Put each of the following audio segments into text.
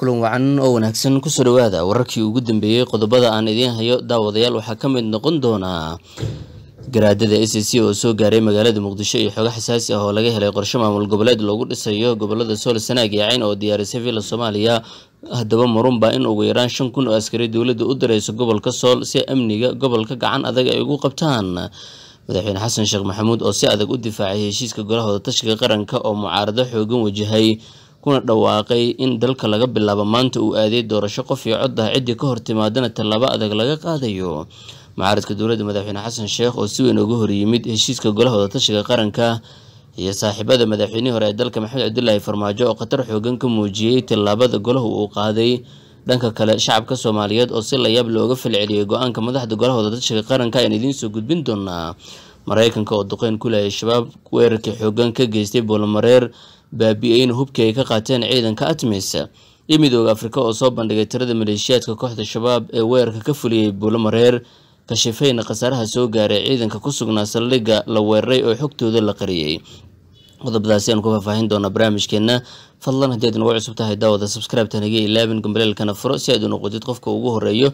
kulan wacan oo wanaagsan kusoo dhawaada wararkii ugu dambeeyey qodobada aan idiin hayo daawadayaal waxaa ka mid noqon doonaa garaadada s c oo soo gaaray magaalada muqdisho iyo xogo xasaasi ah oo laga helay qorsho maamul goboleed loogu dhisayo gobolada sool sanaag iyo cayn oo diyaarisay villa soomaaliya haddaba marun baa in ugu yaraan shan kun oo askari dowladda u dirayso gobolka sool si amniga gobolka gacan adag ay ugu qabtaan madaxweyne xasan sheekh maxamuud oo si adag u difaacay heshiiska golaha wadatashiga qaranka oo mucaarado xoogan wajahay kuna dhawaaqay in dalka laga bilaabo maanta uu aaday doorasho qof iyo cod ah ciddii ka hortimaadana tallaabo adag laga qaadayo mucaaradka dowladda madaxweyne xasan sheekh oo si weyn uga horyimid heshiiska golaha wadatashiga qaranka iyo saaxiibada madaxweynihii hore ee dalka maxamed cabdilaahi farmaajo oo khatar xoogan ka muujiyey tallaabada golahu uu qaaday dhanka kale shacabka soomaaliyeed oo si layaab looga falceliyay go-aanka madaxda golaha wadatashiga qaranka ayaan idiinsoo gudbin doonaa maraykanka oo duqeyn ku lahayay shabaab weerarkii xoogan ka geystay boolomareer baabi baabi'eyn hubkii ay ka qaateen ciidanka atmis iyo midooda afrika oo soo bandhigay tirada maleeshiyaadka kooxda shabaab ee weerarka ka fuliyay buulo mareer kashifeyna khasaaraha soo gaaray ciidanka ku sugnaa saldhigga la weeraray oo xogtooda la qariyey qodobadaasi aan ku faahfaahin doonaa barnaamijkeenna fadlan haddii aad nagu cusub tahay daawada sabskraibtan haga ilaabin gambaleelkana furo si aad u noqotid qofka ugu horeeyo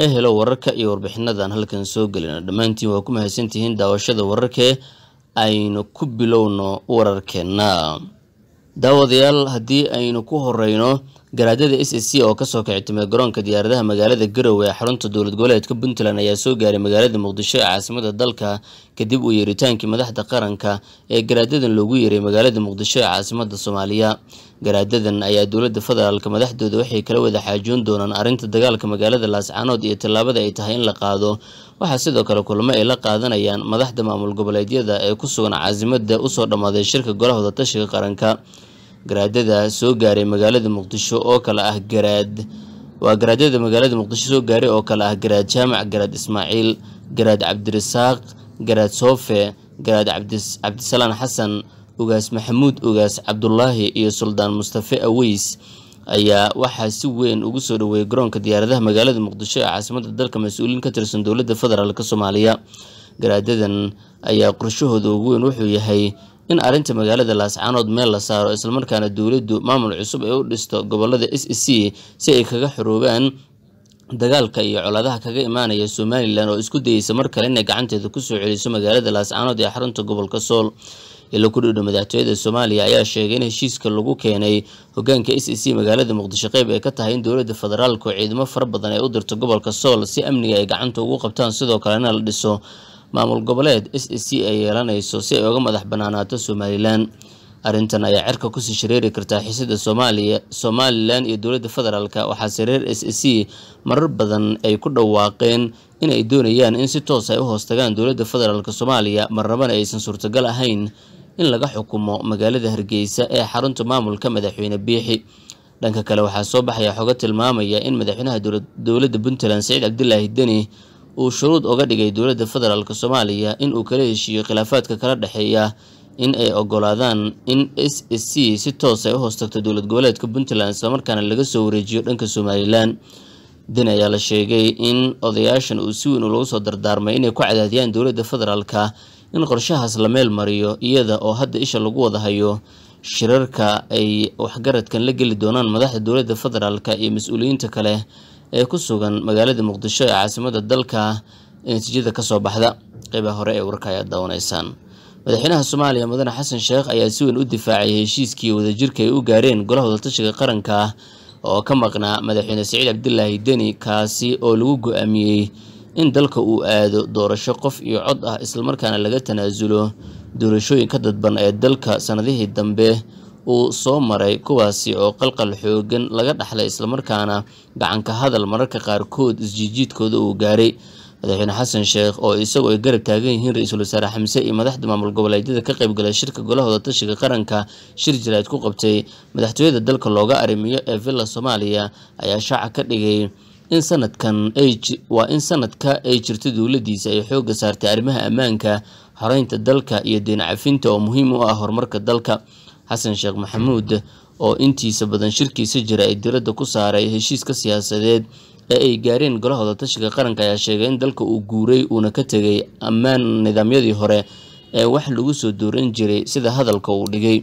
ee helo wararka iyo warbixinadan halkan soo gelina dhammaantiin waa ku mahadsantihiin daawashada wararkee aynu ku bilowno wararkeenna daawadayaal haddii aynu ku horeyno garaadyada s s c oo kasoo kacay timay garoonka diyaaradaha magaalada garowe ee xarunta dowlad goboleedka puntland ayaa soo gaaray magaalada muqdisho ee caasimada dalka kadib uu yeeritaankii madaxda qaranka ee garaadyadan loogu yeeray magaalada muqdisho ee caasimada soomaaliya garaadyadan ayaa dowladda federaalka madaxdooda waxay kala wada xaajoon doonaan arrinta dagaalka magaalada laascaanood iyo tallaabada ay tahay in la qaado waxaa sidoo kale kulamo ay la qaadanayaan madaxda maamul goboleedyada ee ku sugan caasimada usoo dhammaaday shirka golahooda tashiga qaranka garaadada soo gaaray magaalada muqdisho oo kale ah garaad waa garaadada magaalada muqdisho soo gaaray oo kale ah garaad jaamac garaad ismaaciil garaad cabdirasaaq garaad soofe garaad cabdisalaan xasan ugaas maxamuud ugaas cabdulaahi iyo suldaan mustafe aweys ayaa waxaa si weyn ugu soo dhoweeyay garoonka diyaaradaha magaalada muqdisho ee caasimada dalka mas-uuliin ka tirsan dowladda federaalk soomaaliya garaadadan ayaa qorshahooda ugu weyn wuxuu yahay in arrinta magaalada laascaanood meel la saaro islamarkaana dowladdu maamul cusub ay u dhisto gobolada s e c si ay kaga xoroobaan dagaalka iyo colaadaha kaga imaanaya somalilan oo isku dayeysa mar kale inay gacanteeda kusoo celiso magaalada laascaanood ee xarunta gobolka sool ee ku dhidho madaxtooyada soomaaliya ayaa sheegay in heshiiska lagu keenay hogaanka s e c magaalada muqdisho qeyb ay ka tahay in dowladda federaalku ciidamo fara badan ay u dirto gobolka sool si amniga ay gacanta ugu qabtaan sidoo kalena la dhiso maamul goboleed s e c ay yeelanayso si ay uga madax banaanaato somalilan arrintan ayaa cirka kusii shareeri kartaa xisida soomaaliya somalilan iyo dowladda federaalk waxaase reer s c marar badan ay ku dhawaaqeen inay doonayaan in si toos ah ay u hoostagaan dowladda federaalk soomaaliya marnabana aysan suurtagal ahayn in laga xukumo magaalada hargeysa ee xarunta maamulka madaxweyne biixi dhanka kale waxaa soo baxaya xoga tilmaamaya in madaxweynaha dowladda puntland saciid cabdilaahi deni uu shuruud oga dhigay dowladda federaalk soomaaliya in uu kala heshiiyo khilaafaadka kala dhexeeya in ay ogolaadaan in s s c si toosa ay ah u hoostagto dowlad goboleedka puntland islamarkaana laga soo wareejiyo dhanka somalilan din ayaa la sheegay in odayaashan uu si weyn lagu soo dardaarmay inay ku cadaadiyaan dowladda federaalka in qorshahaas la meel mariyo iyada oo hadda isha lagu wada hayo shirarka ay waxgaradkan la geli doonaan madaxda dowladda federaalk iyo mas-uuliyiinta kale ee ku sugan magaalada muqdisho ee caasimada dalka ee natiijada kasoo baxda qeyba hore ee warka ayaad daawanaysaan madaxweynaha soomaaliya mudane xasan sheekh ayaa si weyn u difaacay heshiiskii wadajirka ay u gaareen golaha wadatashiga qaranka oo ka maqnaa madaxweyne saciid cabdilaahi deni kaasi oo lagu go-aamiyey in dalka uu aado doorasho qof iyo cod ah islamarkaana laga tanaasulo doorashooyinka dadban ee dalka sannadihii dambe uu soo maray kuwaasi oo qalqal xooggan laga dhaxlay islamarkaana gacanka hadal mararka qaarkood isjiijiidkooda uu gaaray madaxweyne xasan sheekh oo isagoo ay garab taagan yihiin ra-iisul wasaare xamse iyo madaxda maamul goboleedyada ka qaybgalay shirka golahooda tashiga qaranka shir jilaad ku qabtay madaxtooyada dalka looga arrimiyo ee villa soomaaliya ayaa shaaca ka dhigay in sanadkan waa in sanadka ay jirto dowladiisa ay xoogga saartay arrimaha ammaanka xoreynta dalka iyo deyn cafinta oo muhiim u ah horumarka dalka xasan sheekh maxamuud oo intiisa badan shirkiisa jira ay diradda ku saaray heshiiska siyaasadeed ee ay gaareen golahooda tashiga qaranka ayaa sheegay in dalka uu guuray uuna ka tegay ammaan nidaamyadii hore ee wax lagu soo dooran jiray sida hadalka uu dhigay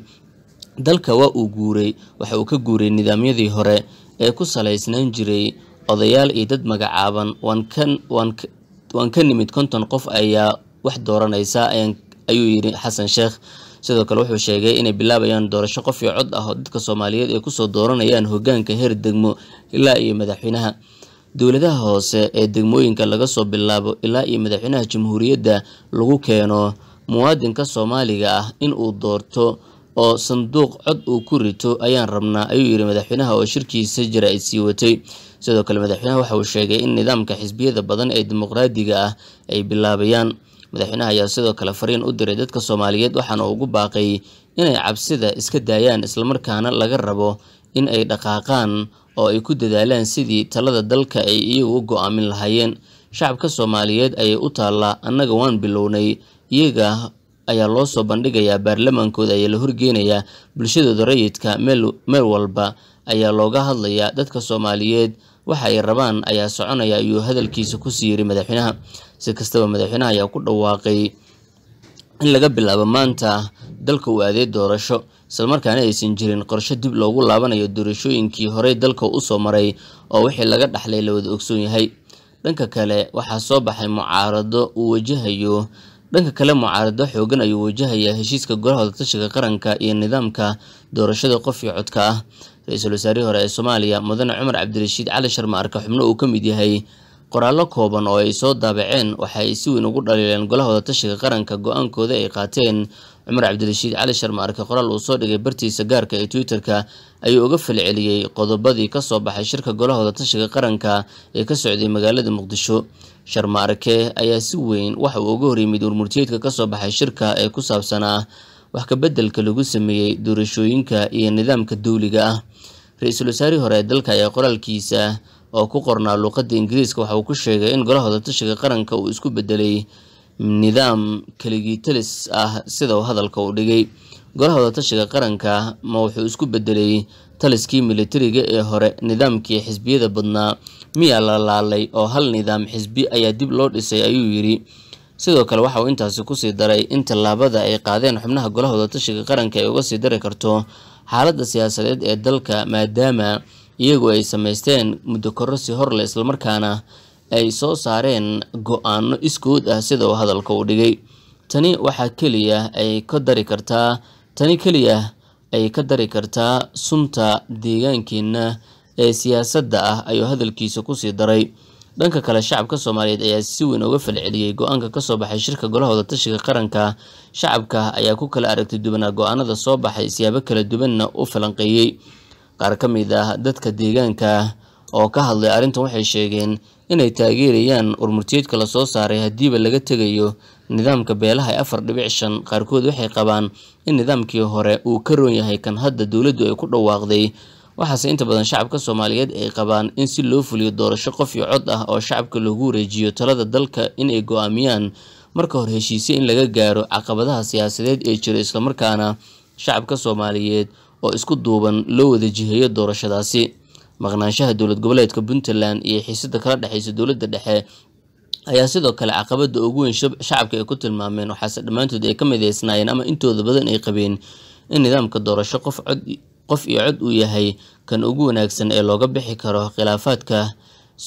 dalka waa uu guuray waxa uu ka guuray nidaamyadii hore ee ku salaysnaan jiray odayaal iyo dad magacaaban waan ka nimid konton qof ayaa wax dooranaysa ayuu yidhi xasan sheekh sidoo kale wuxuu sheegay inay bilaabayaan doorasho qof iyo cod ah dadka soomaaliyeed ay kusoo dooranayaan hoggaanka heer degmo ilaa iyo madaxweynaha dowladaha hoose ee degmooyinka laga soo bilaabo ilaa iyo madaxweynaha jamhuuriyadda lagu keeno muwaadinka soomaaliga ah in uu doorto oo sanduuq cod uu ku rito ayaan rabnaa ayuu yiri madaxweynaha oo shirkiisa jira ay sii watay sidoo kale madaxweynaha waxa uu sheegay in nidaamka xisbiyada badan ee dimuqraadiga ah ay bilaabayaan madaxweynaha ayaa sidoo kale fariin u diray dadka soomaaliyeed waxaana ugu baaqay inay cabsida iska daayaan islamarkaana laga rabo in ay dhaqaaqaan oo ay ku dadaalaan sidii talada dalka ay iyagu u go-aamin lahaayeen shacabka soomaaliyeed ayay u taallaa annaga waan bilownay iyaga ayaa loo soo bandhigayaa baarlamaankooda ayaa la horgeynayaa bulshadooda rayidka meel walba ayaa looga hadlayaa dadka soomaaliyeed waxa ay rabaan ayaa soconaya ayuu hadalkiisa kusii yiri madaxweynaha si kastaba madaxweynaha ayaa ku dhawaaqay in laga bilaabo maanta dalka uu aaday doorasho islamarkaana aysan jirin qorsho dib loogu laabanayo doorashooyinkii horey dalka usoo maray oo wixii laga dhaxlay la wada ogsoon yahay dhanka kale waxaa soo baxay mucaarado uu wajahayo dhanka kale mucaarado xoogan ayuu wajahayaa heshiiska golaha tashiga qaranka iyo nidaamka doorashada qof iyo codka ah ra-iisul wasaarihii hore ee soomaaliya mudane cumar cabdirashiid cali sharma arka xubno uu ka mid yahay qoraallo kooban oo ay soo daabaceen waxa ay si weyn ugu dhaliileen golaha tashiga qaranka go-aankooda ay qaateen cumar cabdirashiid cali sharmaarke qoraal uu soo dhigay bartiisa gaarka ee twitter-ka ayuu uga falceliyey qodobadii kasoo baxay shirka golahooda tashiga qaranka ee ka socday magaalada muqdisho sharmaarke ayaa si weyn waxa uu uga horyimid warmurtiyeedka kasoo baxay shirka ee ku saabsanaa wax kabedelka lagu sameeyey doorashooyinka iyo nidaamka dawliga ah ra-iisul wasaarihii hore ee dalka ayaa qoraalkiisa oo ku qornaa luuqadda ingiriiska waxa uu ku sheegay in golahooda tashiga qaranka uu isku bedelay nidaam keligii talis ah sida uu hadalka u dhigay golaha wadatashiga qaranka ma wuxuu isku bedelay taliskii militariga ee hore nidaamkii xisbiyada badnaa miyaa la laalay oo hal nidaam xisbi ayaa dib loo dhisay ayuu yidhi sidoo kale waxa uu intaasi kusii daray in tallaabada ay qaadeen xubnaha golaha wadatashiga qaranka ay uga sii dari karto xaaladda siyaasadeed ee dalka maadaama iyagu ay samaysteen muddo kororsi horle islamarkaana ay soo saareen go-aano iskood ah sida uu hadalka u dhigay tani waxaa keliya ay ka dari kartaa tani keliya ay ka dari kartaa sunta deegaankeenna ee siyaasadda ah ayuu hadalkiisa kusii daray dhanka kale shacabka soomaaliyeed ayaa si weyn uga falceliyey go-aanka kasoo baxay shirka golahooda tashiga qaranka shacabka ayaa ku kala aragti dubanaa go-aanada soo baxay siyaabo kala duwanna u falanqeeyey qaar ka mid ah dadka deegaanka oo ka hadlay arrintan waxay sheegeen inay taageerayaan urmurtiyeedka lasoo saaray haddiiba laga tegayo nidaamka beelaha ee afar dhibic shan qaarkood waxay qabaan in nidaamkii hore uu ka roon yahay kan hadda dowladdu ay ku dhawaaqday waxaase inta badan shacabka soomaaliyeed ay qabaan in si loo fuliyo doorasho qof iyo cod ah oo shacabka loogu wareejiyo talada dalka inay go-aamiyaan marka hore heshiise in laga gaaro caqabadaha siyaasadeed ee jiro islamarkaana shacabka soomaaliyeed oo isku duuban loo wada jiheeyo doorashadaasi maqnaanshaha dowlad goboleedka puntland iyo xiisada kala dhexeysa dowladda dhexe ayaa sidoo kale caqabada ugu weyn shacabka ay ku tilmaameen waxaase dhammaantood ay ka mideysnaayeen ama intooda badan ay qabeen in nidaamka doorasho qof cod qof iyo cod uu yahay kan ugu wanaagsan ee looga bixi karo khilaafaadka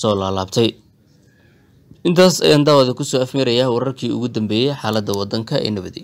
soo laalaabtay intaas ayaan daawada kusoo afmirayaa wararkii ugu dambeeyey xaaladda waddanka ee nabadi